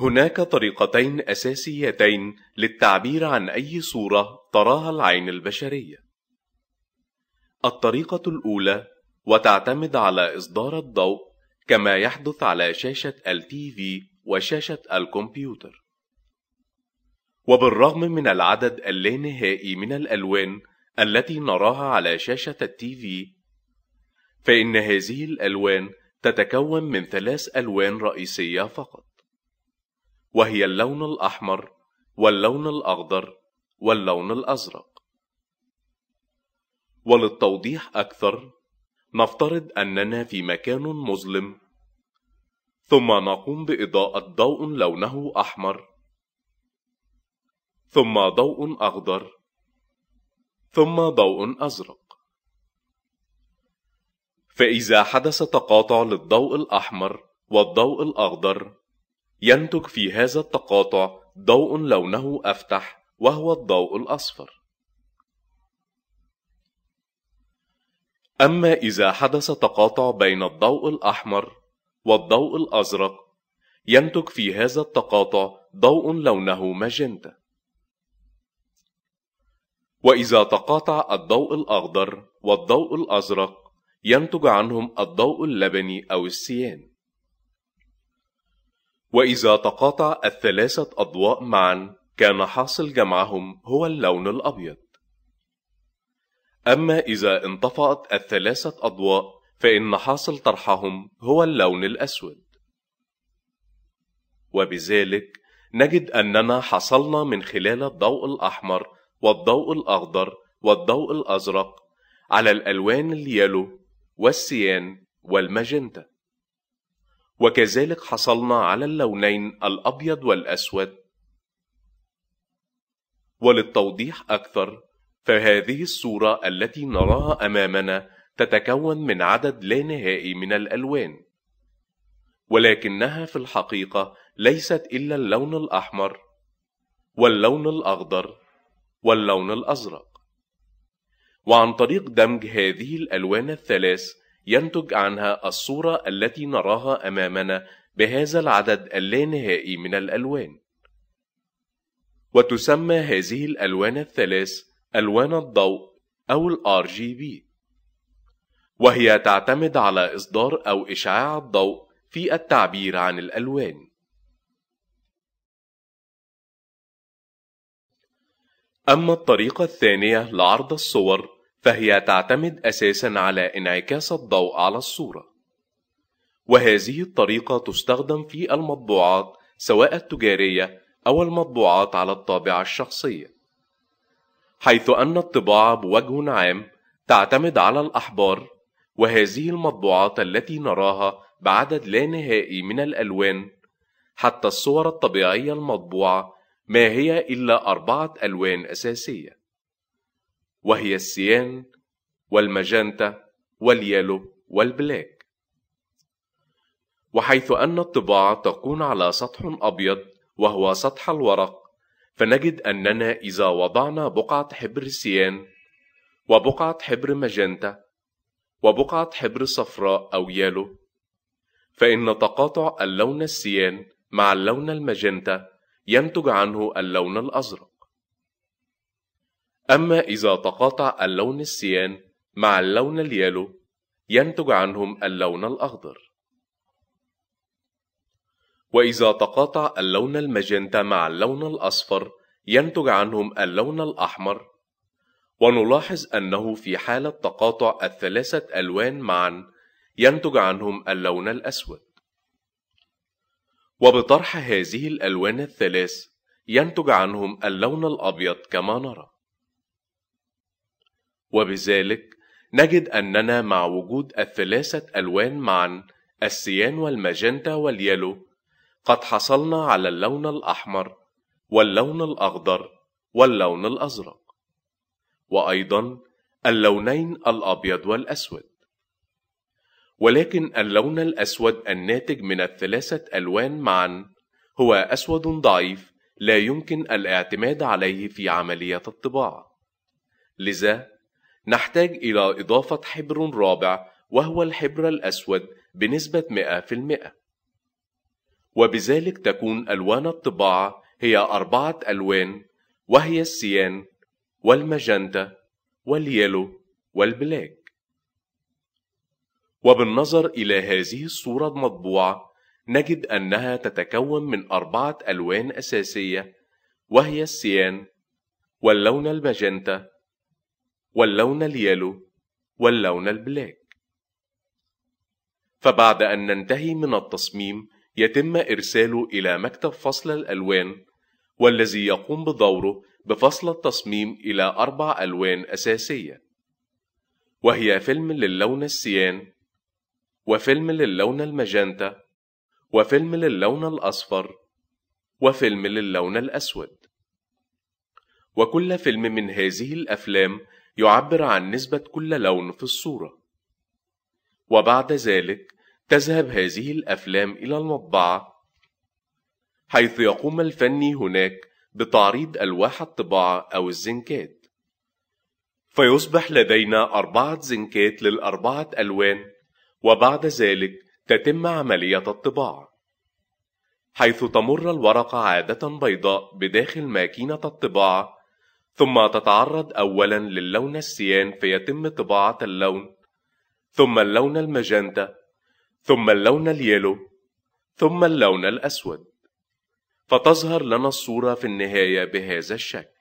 هناك طريقتين أساسيتين للتعبير عن أي صورة تراها العين البشرية. الطريقة الأولى وتعتمد على إصدار الضوء كما يحدث على شاشة التي في وشاشة الكمبيوتر. وبالرغم من العدد اللانهائي من الألوان التي نراها على شاشة التي في، فإن هذه الألوان تتكون من ثلاث ألوان رئيسية فقط. وهي اللون الأحمر واللون الأخضر واللون الأزرق. وللتوضيح أكثر نفترض أننا في مكان مظلم ثم نقوم بإضاءة ضوء لونه أحمر ثم ضوء أخضر ثم ضوء أزرق فإذا حدث تقاطع للضوء الأحمر والضوء الأخضر ينتج في هذا التقاطع ضوء لونه أفتح وهو الضوء الأصفر أما إذا حدث تقاطع بين الضوء الأحمر والضوء الأزرق ينتج في هذا التقاطع ضوء لونه ماجنتا وإذا تقاطع الضوء الأخضر والضوء الأزرق ينتج عنهم الضوء اللبني أو السيان وإذا تقاطع الثلاثة أضواء معا كان حاصل جمعهم هو اللون الأبيض أما إذا انطفأت الثلاثة أضواء فإن حاصل طرحهم هو اللون الأسود وبذلك نجد أننا حصلنا من خلال الضوء الأحمر والضوء الأخضر والضوء الأزرق على الألوان اليالو والسيان والماجنتا وكذلك حصلنا على اللونين الأبيض والأسود وللتوضيح أكثر فهذه الصورة التي نراها أمامنا تتكون من عدد لا نهائي من الألوان ولكنها في الحقيقة ليست إلا اللون الأحمر واللون الأخضر واللون الأزرق وعن طريق دمج هذه الألوان الثلاث ينتج عنها الصورة التي نراها أمامنا بهذا العدد اللانهائي من الألوان. وتسمى هذه الألوان الثلاث ألوان الضوء أو الـ RGB، وهي تعتمد على إصدار أو إشعاع الضوء في التعبير عن الألوان. أما الطريقة الثانية لعرض الصور فهي تعتمد أساسا على انعكاس الضوء على الصورة وهذه الطريقة تستخدم في المطبوعات سواء التجارية أو المطبوعات على الطابعة الشخصية حيث أن الطباعة بوجه عام تعتمد على الأحبار وهذه المطبوعات التي نراها بعدد لا نهائي من الألوان حتى الصور الطبيعية المطبوعة ما هي إلا أربعة ألوان أساسية وهي السيان والماجنتا واليالو والبلاك وحيث أن الطباعة تكون على سطح أبيض وهو سطح الورق فنجد أننا إذا وضعنا بقعة حبر سيان وبقعة حبر ماجنتا وبقعة حبر صفراء أو يالو فإن تقاطع اللون السيان مع اللون الماجنتا ينتج عنه اللون الأزرق أما إذا تقاطع اللون السيان مع اللون اليالو ينتج عنهم اللون الأخضر وإذا تقاطع اللون الماجنتا مع اللون الأصفر ينتج عنهم اللون الأحمر ونلاحظ أنه في حالة تقاطع الثلاثة ألوان معا ينتج عنهم اللون الأسود وبطرح هذه الألوان الثلاث ينتج عنهم اللون الأبيض كما نرى وبذلك نجد أننا مع وجود الثلاثة ألوان معا السيان والماجنتا واليلو قد حصلنا على اللون الأحمر واللون الأخضر واللون الأزرق وأيضا اللونين الأبيض والأسود ولكن اللون الأسود الناتج من الثلاثة ألوان معا هو أسود ضعيف لا يمكن الاعتماد عليه في عملية الطباعة لذا نحتاج إلى إضافة حبر رابع وهو الحبر الأسود بنسبة 100% وبذلك تكون ألوان الطباعة هي أربعة ألوان وهي السيان والماجنتا واليلو والبلاك وبالنظر إلى هذه الصورة المطبوعة نجد أنها تتكون من أربعة ألوان أساسية وهي السيان واللون الماجنتا واللون اليالو واللون البلاك فبعد أن ننتهي من التصميم يتم إرساله إلى مكتب فصل الألوان والذي يقوم بدوره بفصل التصميم إلى أربع ألوان أساسية وهي فيلم للون السيان وفيلم للون المجانتا وفيلم للون الأصفر وفيلم للون الأسود وكل فيلم من هذه الأفلام يعبر عن نسبة كل لون في الصورة وبعد ذلك تذهب هذه الأفلام إلى المطبعة حيث يقوم الفني هناك بتعريض ألواح الطباعة أو الزنكات فيصبح لدينا أربعة زنكات للأربعة ألوان وبعد ذلك تتم عملية الطباعة حيث تمر الورقة عادة بيضاء بداخل ماكينة الطباعة ثم تتعرض أولا للون السيان فيتم طباعة اللون ثم اللون المجنتا ثم اللون اليلو ثم اللون الأسود فتظهر لنا الصورة في النهاية بهذا الشكل